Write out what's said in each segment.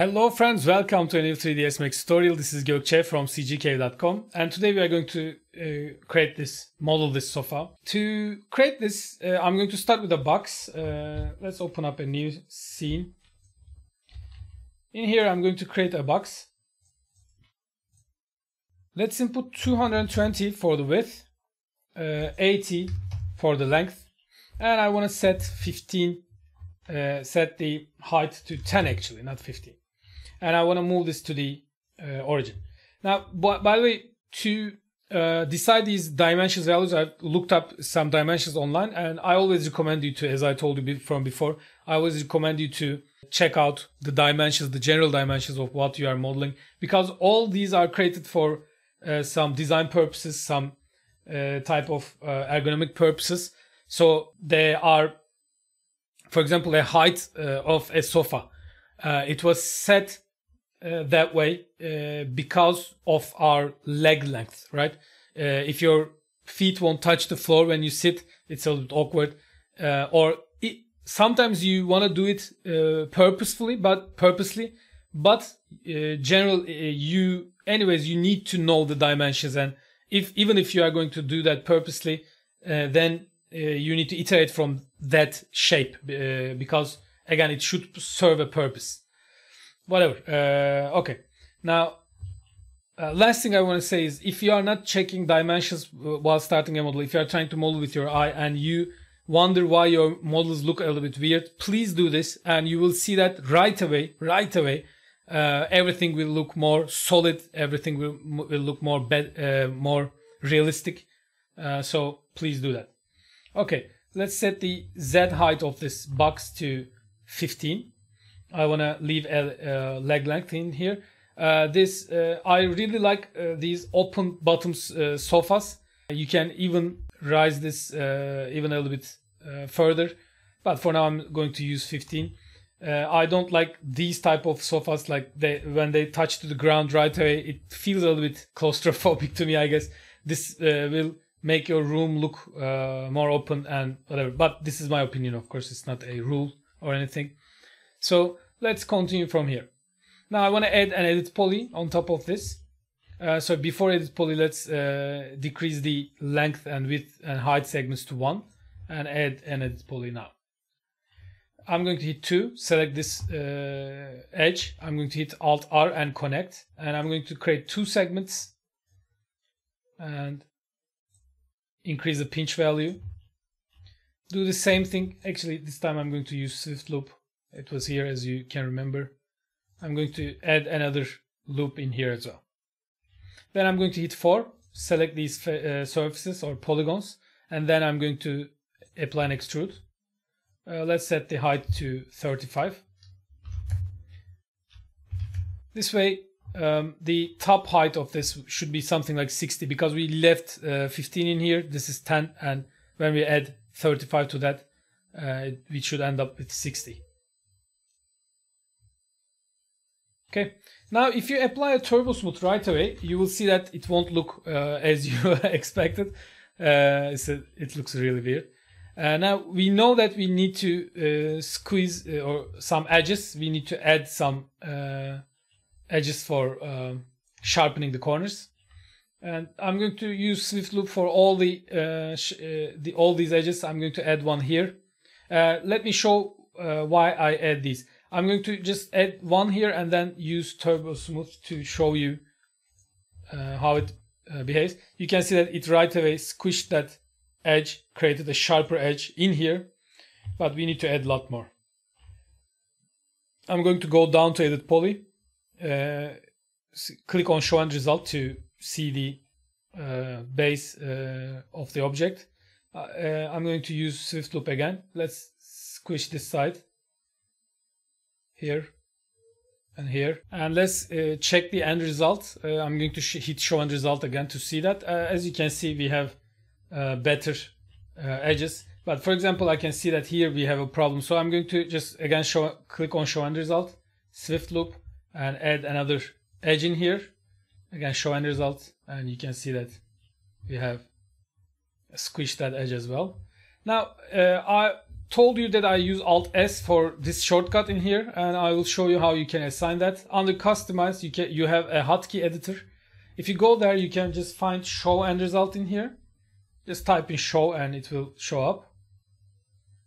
Hello friends, welcome to a new 3ds Max tutorial. This is Gökçe from cgcave.com and today we are going to uh, create this, model this sofa. To create this, uh, I'm going to start with a box. Uh, let's open up a new scene. In here I'm going to create a box. Let's input 220 for the width, uh, 80 for the length and I want to set 15, uh, set the height to 10 actually, not 15 and I want to move this to the uh, origin. Now, by, by the way, to uh, decide these dimensions values, I've looked up some dimensions online, and I always recommend you to, as I told you from before, I always recommend you to check out the dimensions, the general dimensions of what you are modeling, because all these are created for uh, some design purposes, some uh, type of uh, ergonomic purposes. So they are, for example, a height uh, of a sofa. Uh, it was set uh, that way uh, because of our leg length, right? Uh, if your feet won't touch the floor when you sit, it's a little awkward. Uh, or it, sometimes you want to do it uh, purposefully, but purposely. But uh, generally, you anyways, you need to know the dimensions, and if even if you are going to do that purposely, then you need to iterate from that shape because again, it should serve a purpose whatever. Uh, okay. Now, uh, last thing I want to say is if you are not checking dimensions uh, while starting a model, if you are trying to model with your eye and you wonder why your models look a little bit weird, please do this and you will see that right away, right away, uh, everything will look more solid. Everything will, will look more be- uh, more realistic. Uh, so please do that. Okay, let's set the Z height of this box to 15 I want to leave a, a, leg length in here. Uh, this uh, I really like uh, these open bottoms sofas. You can even rise this even a little bit further, but for now I'm going to use 15. Uh, I don't like these type of sofas like they when they touch to the ground right away it feels a little bit claustrophobic to me I guess this uh, will make your room look uh, more open and whatever but this is my opinion of course it's not a rule or anything so Let's continue from here. Now I want to add an edit poly on top of this. Uh, so before edit poly, let's uh, decrease the length and width and height segments to one and add an edit poly now. I'm going to hit 2, select this uh, edge. I'm going to hit Alt R and connect. And I'm going to create two segments and increase the pinch value. Do the same thing. Actually, this time I'm going to use Swift Loop it was here as you can remember. I'm going to add another loop in here as well. Then I'm going to hit 4, select these uh, surfaces or polygons, and then I'm going to apply an extrude. Uh, let's set the height to 35. This way, um, the top height of this should be something like 60 because we left uh, 15 in here. This is 10, and when we add 35 to that, uh, we should end up with 60. Okay, now if you apply a turbo smooth right away, you will see that it won't look uh, as you expected. Uh, a, it looks really weird. Uh, now we know that we need to uh, squeeze uh, or some edges. We need to add some uh, edges for um, sharpening the corners. And I'm going to use Swift Loop for all the, the all these edges. I'm going to add one here. let me show why I add these. I'm going to just add one here and then use Turbo Smooth to show you uh, how it uh, behaves. You can see that it right away squished that edge, created a sharper edge in here, but we need to add a lot more. I'm going to go down to edit poly, uh, click on show end result to see the uh, base uh, of the object. Uh, uh I'm going to use Swift loop again. Let's squish this side here and here and let's uh, check the end result uh, i'm going to sh hit show end result again to see that uh, as you can see we have uh, better uh, edges but for example i can see that here we have a problem so i'm going to just again show click on show end result swift loop and add another edge in here again show end result and you can see that we have squished that edge as well now uh, i told you that I use Alt S for this shortcut in here and I will show you how you can assign that. Under customize you can you have a hotkey editor. If you go there you can just find show end result in here. Just type in show and it will show up.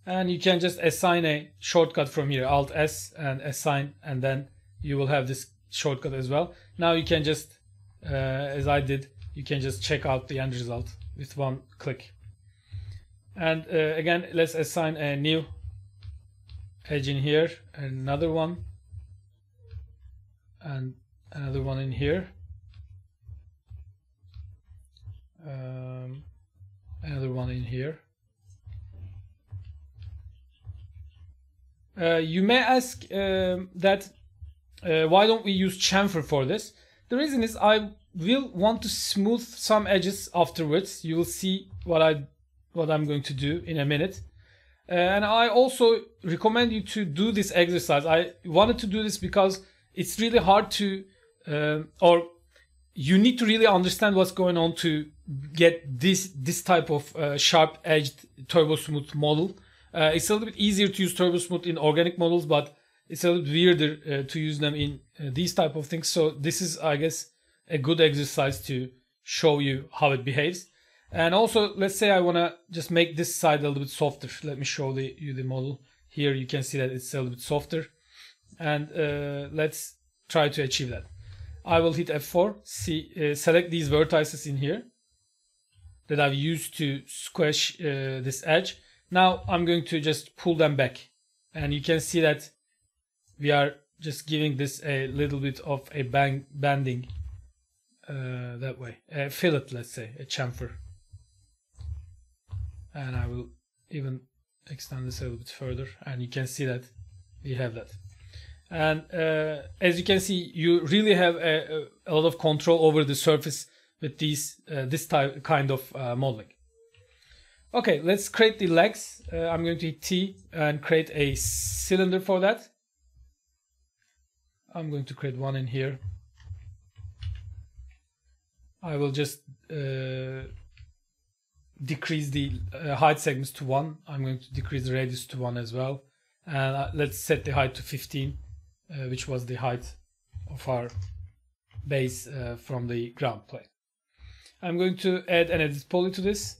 And you can just assign a shortcut from here Alt S and assign and then you will have this shortcut as well. Now you can just uh, as I did you can just check out the end result with one click and uh, again let's assign a new edge in here another one and another one in here um, another one in here uh, you may ask um, that uh, why don't we use chamfer for this the reason is I will want to smooth some edges afterwards you will see what I what I'm going to do in a minute. And I also recommend you to do this exercise. I wanted to do this because it's really hard to, uh, or you need to really understand what's going on to get this this type of uh, sharp edged turbo smooth model. Uh, it's a little bit easier to use turbo smooth in organic models, but it's a little bit weirder uh, to use them in uh, these type of things. So this is, I guess, a good exercise to show you how it behaves. And also, let's say I want to just make this side a little bit softer. Let me show the, you the model. Here you can see that it's a little bit softer. And uh, let's try to achieve that. I will hit F4, see, uh, select these vertices in here that I've used to squash uh, this edge. Now I'm going to just pull them back. And you can see that we are just giving this a little bit of a bang, banding uh, that way. A fillet, let's say, a chamfer and I will even extend this a little bit further and you can see that we have that and uh, as you can see you really have a, a, lot of control over the surface with these uh, this type kind of uh, modeling okay let's create the legs uh, I'm going to hit T and create a cylinder for that I'm going to create one in here I will just uh, decrease the uh, height segments to 1. I'm going to decrease the radius to 1 as well. And uh, let's set the height to 15, uh, which was the height of our base uh, from the ground plane. I'm going to add an edit poly to this.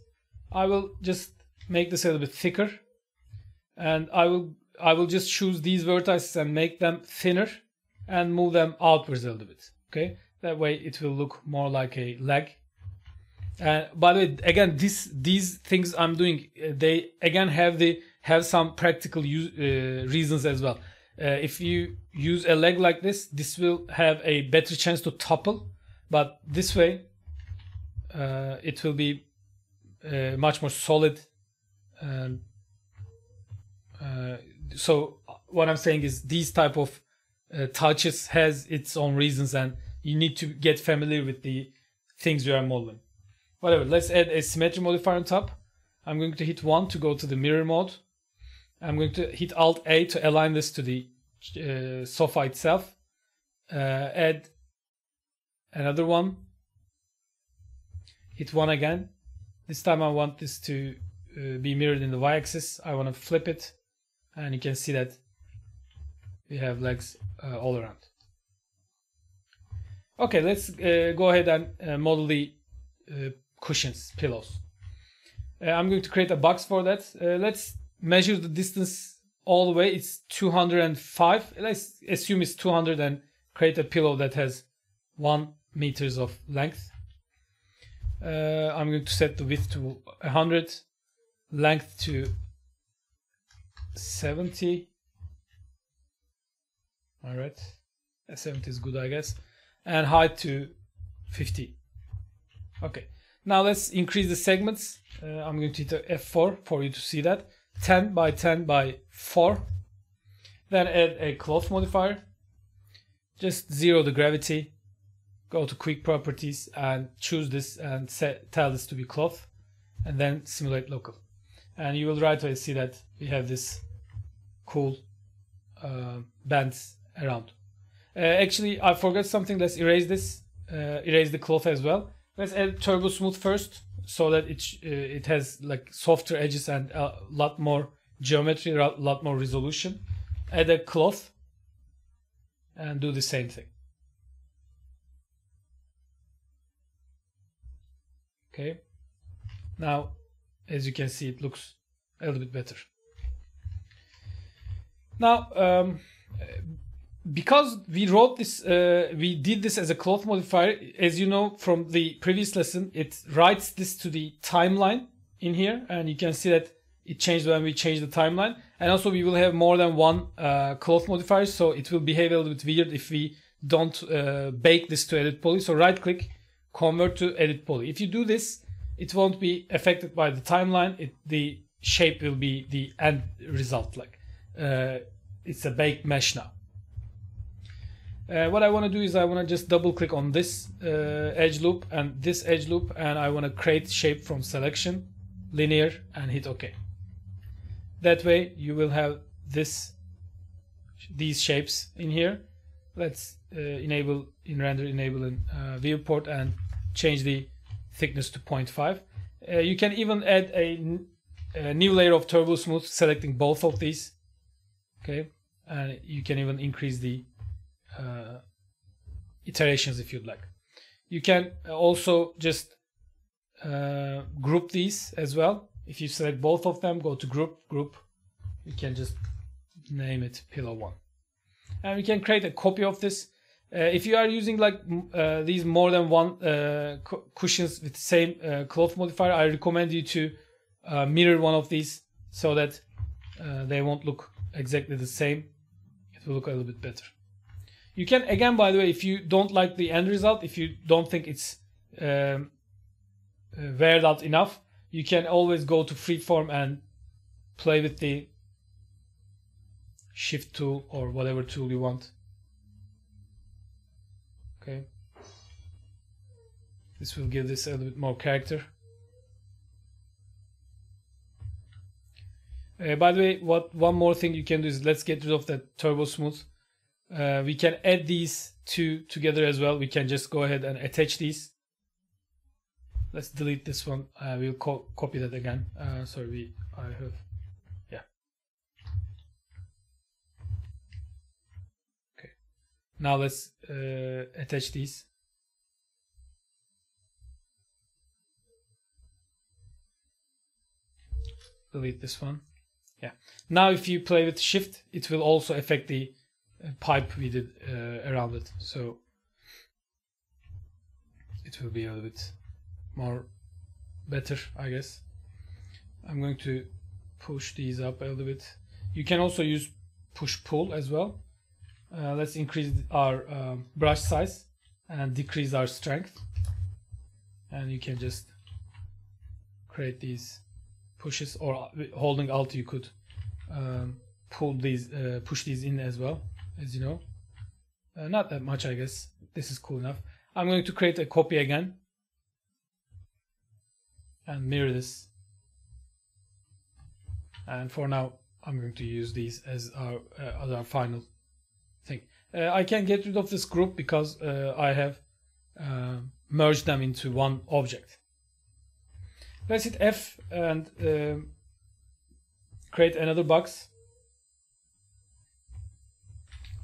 I will just make this a little bit thicker. And I will I will just choose these vertices and make them thinner and move them outwards a little bit. Okay, that way it will look more like a leg uh, by the way, again, this these things I'm doing, uh, they again have the have some practical use, uh, reasons as well. Uh, if you use a leg like this, this will have a better chance to topple, but this way, uh, it will be uh, much more solid. And, so what I'm saying is these type of touches has its own reasons, and you need to get familiar with the things you are modeling. Whatever, let's add a symmetry modifier on top. I'm going to hit 1 to go to the mirror mode. I'm going to hit Alt A to align this to the uh, sofa itself. Uh, add another one. Hit 1 again. This time I want this to uh, be mirrored in the y-axis. I want to flip it and you can see that we have legs uh, all around. Okay, let's uh, go ahead and uh, model the uh, cushions, pillows. Uh, I'm going to create a box for that. Uh, let's measure the distance all the way. It's 205. Let's assume it's 200 and create a pillow that has one meters of length. Uh, I'm going to set the width to 100, length to 70. All right, uh, 70 is good, I guess, and height to 50. Okay, now let's increase the segments. Uh, I'm going to hit F4 for you to see that. 10 by 10 by 4. Then add a cloth modifier. Just zero the gravity. Go to quick properties and choose this and set, tell this to be cloth. And then simulate local. And you will right away see that we have this cool uh, bands around. Uh, actually, I forgot something. Let's erase this. Uh, erase the cloth as well let's add turbo smooth first so that it uh, it has like softer edges and a lot more geometry a lot more resolution add a cloth and do the same thing okay now as you can see it looks a little bit better now um, because we wrote this, uh, we did this as a cloth modifier. As you know from the previous lesson, it writes this to the timeline in here, and you can see that it changed when we changed the timeline. And also, we will have more than one uh, cloth modifier, so it will behave a little bit weird if we don't uh, bake this to edit poly. So right click, convert to edit poly. If you do this, it won't be affected by the timeline. It, the shape will be the end result. Like uh, it's a baked mesh now. Uh, what I want to do is I want to just double click on this uh, edge loop and this edge loop and I want to create shape from selection, linear and hit OK. That way you will have this, these shapes in here. Let's uh, enable in render enable in uh, viewport and change the thickness to 0.5. Uh, you can even add a, a new layer of turbo smooth selecting both of these. Okay, and uh, you can even increase the uh, iterations if you'd like. You can also just uh, group these as well. If you select both of them, go to group, group. You can just name it pillow one. And we can create a copy of this. Uh, if you are using like uh, these more than one uh, cushions with the same uh, cloth modifier, I recommend you to mirror one of these so that they won't look exactly the same. It will look a little bit better. You can again, by the way, if you don't like the end result, if you don't think it's um, out uh, enough, you can always go to freeform and play with the shift tool or whatever tool you want. Okay. This will give this a little bit more character. Uh, by the way, what one more thing you can do is let's get rid of that turbo smooth uh, we can add these two together as well. We can just go ahead and attach these. Let's delete this one. Uh, we'll co copy that again. Uh, sorry, we I have yeah. Okay, now let's uh, attach these. Delete this one. Yeah. Now, if you play with Shift, it will also affect the pipe we did uh, around it. So it will be a little bit more better, I guess. I'm going to push these up a little bit. You can also use push-pull as well. Uh, let's increase our um, brush size and decrease our strength. And you can just create these pushes or uh, holding alt you could um, pull these uh, push these in as well as you know. Uh, not that much, I guess. This is cool enough. I'm going to create a copy again. And mirror this. And for now, I'm going to use these as our, uh, as our final thing. Uh, I can get rid of this group because uh, I have uh, merged them into one object. Let's hit F and um, create another box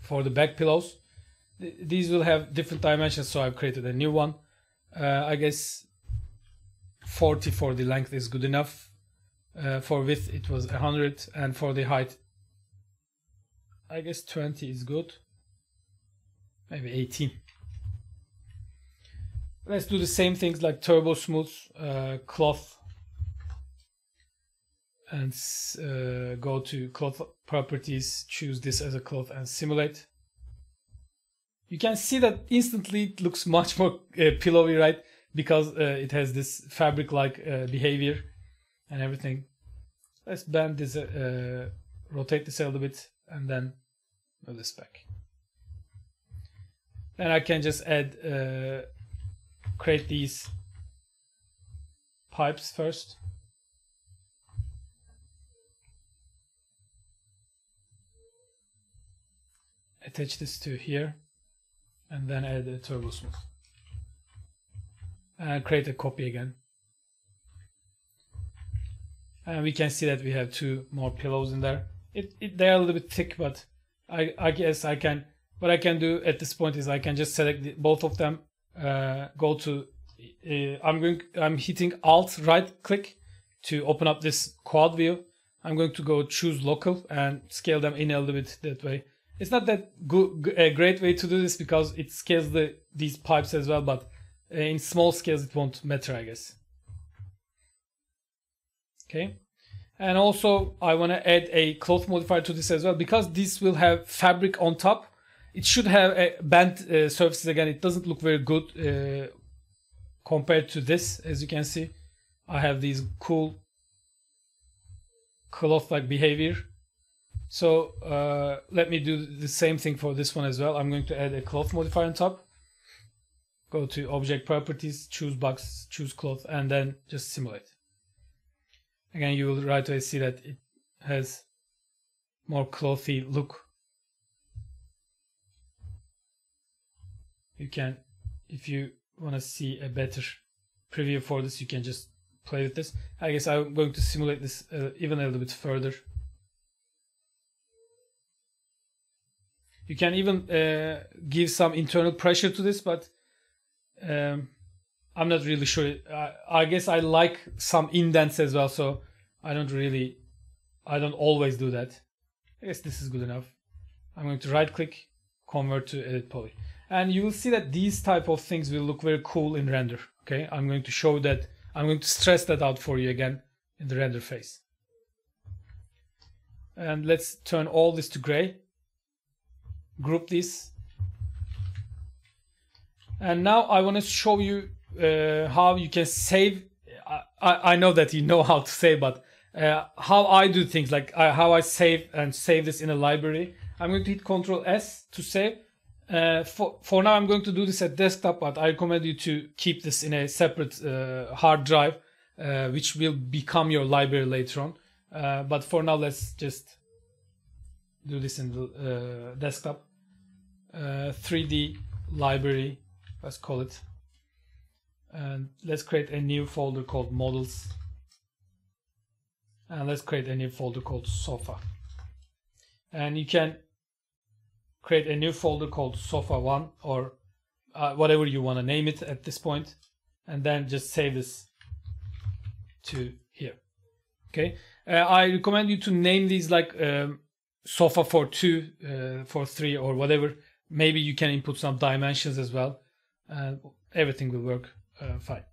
for the back pillows. Th- these will have different dimensions, so I've created a new one. Uh, I guess 40 for the length is good enough. Uh, for width, it was 100, and for the height, I guess 20 is good. Maybe 18. Let's do the same things like turbo smooth uh, cloth and uh, go to cloth properties, choose this as a cloth and simulate. You can see that instantly it looks much more uh, pillowy, right? Because uh, it has this fabric-like uh, behavior and everything. Let's bend this, uh, uh, rotate this a little bit and then move this back. Then I can just add, create these pipes first. attach this to here and then add a turbo smooth and create a copy again and we can see that we have two more pillows in there it, it they are a little bit thick but I, I guess I can what I can do at this point is I can just select the, both of them uh, go to uh, I'm going I'm hitting alt right click to open up this quad view I'm going to go choose local and scale them in a little bit that way it's not that good, a great way to do this because it scales the these pipes as well, but uh, in small scales it won't matter, I guess. Okay. And also I want to add a cloth modifier to this as well because this will have fabric on top. It should have a bent uh, surfaces again. It doesn't look very good uh, compared to this. As you can see, I have these cool cloth-like behavior so uh, let me do the same thing for this one as well. I'm going to add a cloth modifier on top. Go to object properties, choose box, choose cloth, and then just simulate. Again, you will right away see that it has more clothy look. You can, if you want to see a better preview for this, you can just play with this. I guess I'm going to simulate this uh, even a little bit further. you can even uh, give some internal pressure to this but um, i'm not really sure I, I, guess i like some indents as well so i don't really i don't always do that i guess this is good enough i'm going to right click convert to edit poly and you will see that these type of things will look very cool in render okay i'm going to show that i'm going to stress that out for you again in the render phase and let's turn all this to gray group this and now I want to show you uh, how you can save I, I know that you know how to save but uh, how I do things like how I save and save this in a library I'm going to hit control S to save uh, for, for now I'm going to do this at desktop but I recommend you to keep this in a separate uh, hard drive uh, which will become your library later on but for now let's just do this in the desktop uh, 3D library, let's call it. And let's create a new folder called models. And let's create a new folder called sofa. And you can create a new folder called sofa1 or uh, whatever you want to name it at this point. And then just save this to here. Okay. Uh, I recommend you to name these like um, sofa for two, uh, for three, or whatever, maybe you can input some dimensions as well and uh, everything will work uh, fine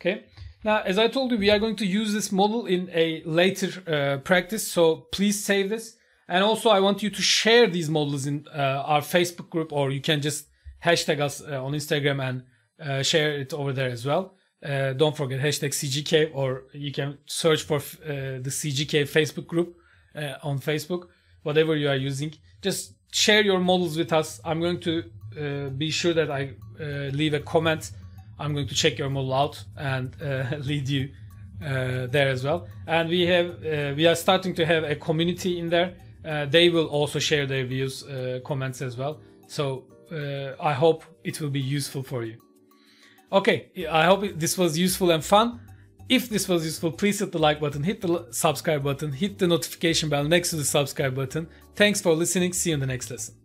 okay now as i told you we are going to use this model in a later uh, practice so please save this and also i want you to share these models in uh, our facebook group or you can just hashtag us uh, on instagram and uh, share it over there as well don't forget hashtag cgk or you can search for the cgk facebook group on facebook whatever you are using. Just share your models with us. I'm going to uh, be sure that I uh, leave a comment. I'm going to check your model out and uh, lead you uh, there as well. And we have uh, we are starting to have a community in there. Uh, they will also share their views, comments as well. So I hope it will be useful for you. Okay, I hope this was useful and fun. If this was useful, please hit the like button, hit the subscribe button, hit the notification bell next to the subscribe button. Thanks for listening. See you in the next lesson.